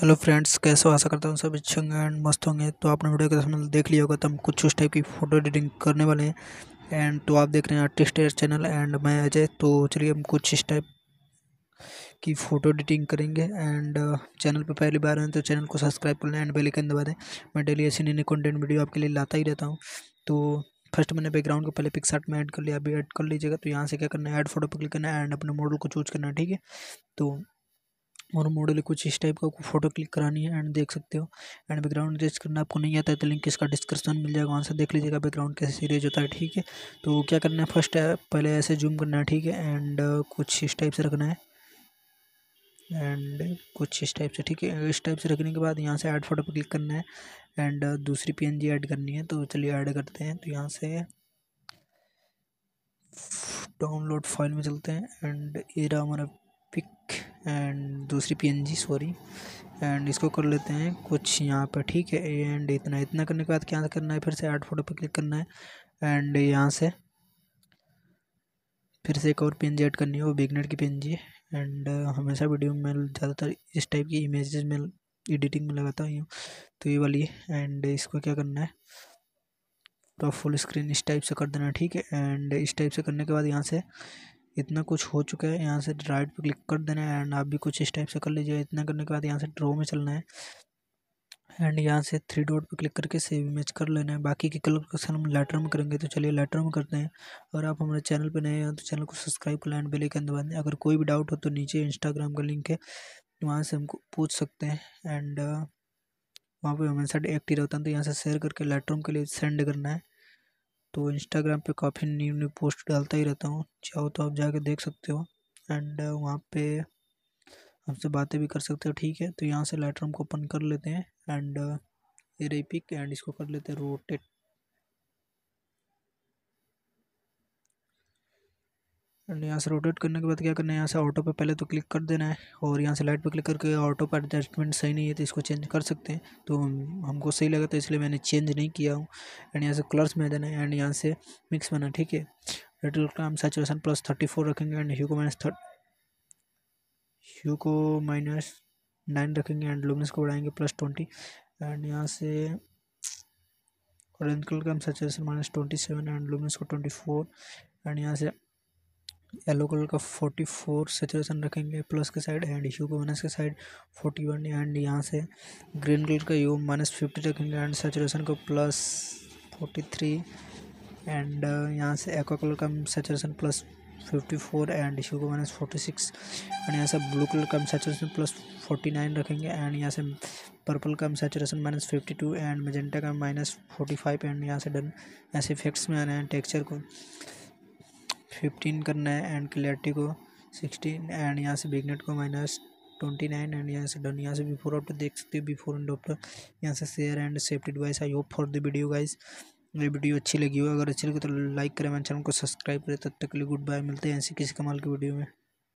hello friends कैसे आशा करता हूँ सब अच्छे होंगे एंड मस्त होंगे तो आपने वीडियो के दसमल देख लिया होगा तो हम कुछ उस टाइप की फ़ोटो एडिटिंग करने वाले हैं एंड तो आप देख रहे हैं आर्टिस्ट एयर चैनल एंड मैं अजय तो चलिए हम कुछ इस टाइप की फ़ोटो एडिटिंग करेंगे एंड चैनल पर पहली बार आए तो चैनल को सब्सक्राइब कर लें एंड बेल आइकन दबा दें मैं डेली ऐसी नई नई कंटेंट वीडियो आपके लिए लाता ही रहता हूँ तो फर्स्ट मैंने बैकग्राउंड को पहले पिक्सार्ट में ऐड कर लिया अभी ऐड कर लीजिएगा तो यहाँ से क्या करना है ऐड फोटो पर क्लिक करना है एंड अपने मॉडल को चूज करना है ठीक है तो और मॉडल कुछ इस टाइप का फोटो क्लिक करानी है एंड देख सकते हो एंड बैकग्राउंड रेज करना आपको नहीं आता है तो लिंक इसका डिस्क्रिप्शन मिल जाएगा वहाँ से देख लीजिएगा बैकग्राउंड कैसे रेज होता है ठीक है तो क्या करना है फर्स्ट है पहले ऐसे जूम करना है ठीक है एंड कुछ इस टाइप से रखना है एंड कुछ इस टाइप से ठीक है इस टाइप से रखने के बाद यहाँ से ऐड फोटो पर क्लिक करना है एंड दूसरी जी ऐड करनी है तो चलिए ऐड करते हैं तो यहाँ से डाउनलोड फाइल में चलते हैं एंड एरा हमारा पिक एंड दूसरी पीएनजी सॉरी एंड इसको कर लेते हैं कुछ यहाँ पर ठीक है एंड इतना इतना करने के बाद क्या करना है फिर से आठ फोटो पर क्लिक करना है एंड यहाँ से फिर से एक और पी ऐड करनी है वो बिगनेट की पी एंड हमेशा वीडियो में ज़्यादातर इस टाइप की इमेजेस में एडिटिंग में लगाता हूँ तो ये वाली एंड इसको क्या करना है पूरा फुल स्क्रीन इस टाइप से कर देना ठीक है एंड इस टाइप से करने के बाद यहाँ से इतना कुछ हो चुका है यहाँ से राइट पर क्लिक कर देना है एंड आप भी कुछ इस टाइप से कर लीजिए इतना करने के बाद यहाँ से ड्रो में चलना है एंड यहाँ से थ्री डॉट पर क्लिक करके सेव इमेज कर लेना है बाकी के कलर सर हम लेटर में करेंगे तो चलिए लेटर में करते हैं और आप हमारे चैनल पर नए हैं तो चैनल को सब्सक्राइब कर एंड बेलाइकन दबा दें अगर कोई भी डाउट हो तो नीचे इंस्टाग्राम का लिंक है वहाँ से हमको पूछ सकते हैं एंड वहाँ पे हमेशा एक्टिव रहता है तो यहाँ से शेयर करके लेटर के लिए सेंड करना है तो इंस्टाग्राम पे काफ़ी न्यू न्यू पोस्ट डालता ही रहता हूँ चाहो तो आप जाके देख सकते हो एंड वहाँ पे हमसे बातें भी कर सकते हो ठीक है तो यहाँ से लाइट को ओपन कर लेते हैं एंड ये रही पिक एंड इसको कर लेते हैं रोटेट एंड यहाँ से रोटेट करने के बाद क्या करना है यहाँ से ऑटो पे पहले तो क्लिक कर देना है और यहाँ से लाइट पे क्लिक करके ऑटो पर एडजस्टमेंट सही नहीं है तो इसको चेंज कर सकते हैं तो हमको सही लगा तो इसलिए मैंने चेंज नहीं किया हूँ एंड यहाँ से कलर्स में देना है एंड यहाँ से मिक्स में ठीक है रेटल का हम सेचुरेशन प्लस थर्टी फोर रखेंगे एंड ह्यू को माइनस थर्ट ह्यू को माइनस नाइन रखेंगे एंड लुमिनस को बढ़ाएंगे प्लस ट्वेंटी एंड यहाँ से ऑरेंज कलर का हम saturation minus twenty seven and luminance को ट्वेंटी फोर एंड यहाँ से येलो कलर का फोर्टी फोर सेचुरेशन रखेंगे प्लस के साइड एंड यू को माइनस के साइड फोर्टी वन एंड यहाँ से ग्रीन कलर का यू माइनस फिफ्टी रखेंगे एंड सैचुरेशन को प्लस फोर्टी थ्री एंड यहाँ से एक्वा कलर का saturation plus fifty four and hue को माइनस फोर्टी सिक्स एंड यहाँ से ब्लू कलर का सेचुरेशन प्लस फोर्टी नाइन रखेंगे एंड यहाँ से पर्पल का saturation minus fifty two and magenta का माइनस फोर्टी फाइव एंड यहाँ से डन ऐसे इफेक्ट्स में आना है टेक्सचर को फिफ्टीन करना है एंड क्लैरिटी को सिक्सटीन एंड यहाँ से बिगनेट को माइनस ट्वेंटी नाइन एंड यहाँ से डन यहाँ से बिफोर आफ्टर देख सकते हो बिफोर एंड आफ्टर यहाँ से share and save to device I hope for the video guys ये वीडियो अच्छी लगी हो अगर अच्छी लगी तो लाइक करें मैं चैनल को सब्सक्राइब करें तब तक के लिए गुड बाय मिलते हैं ऐसी किसी कमाल की वीडियो में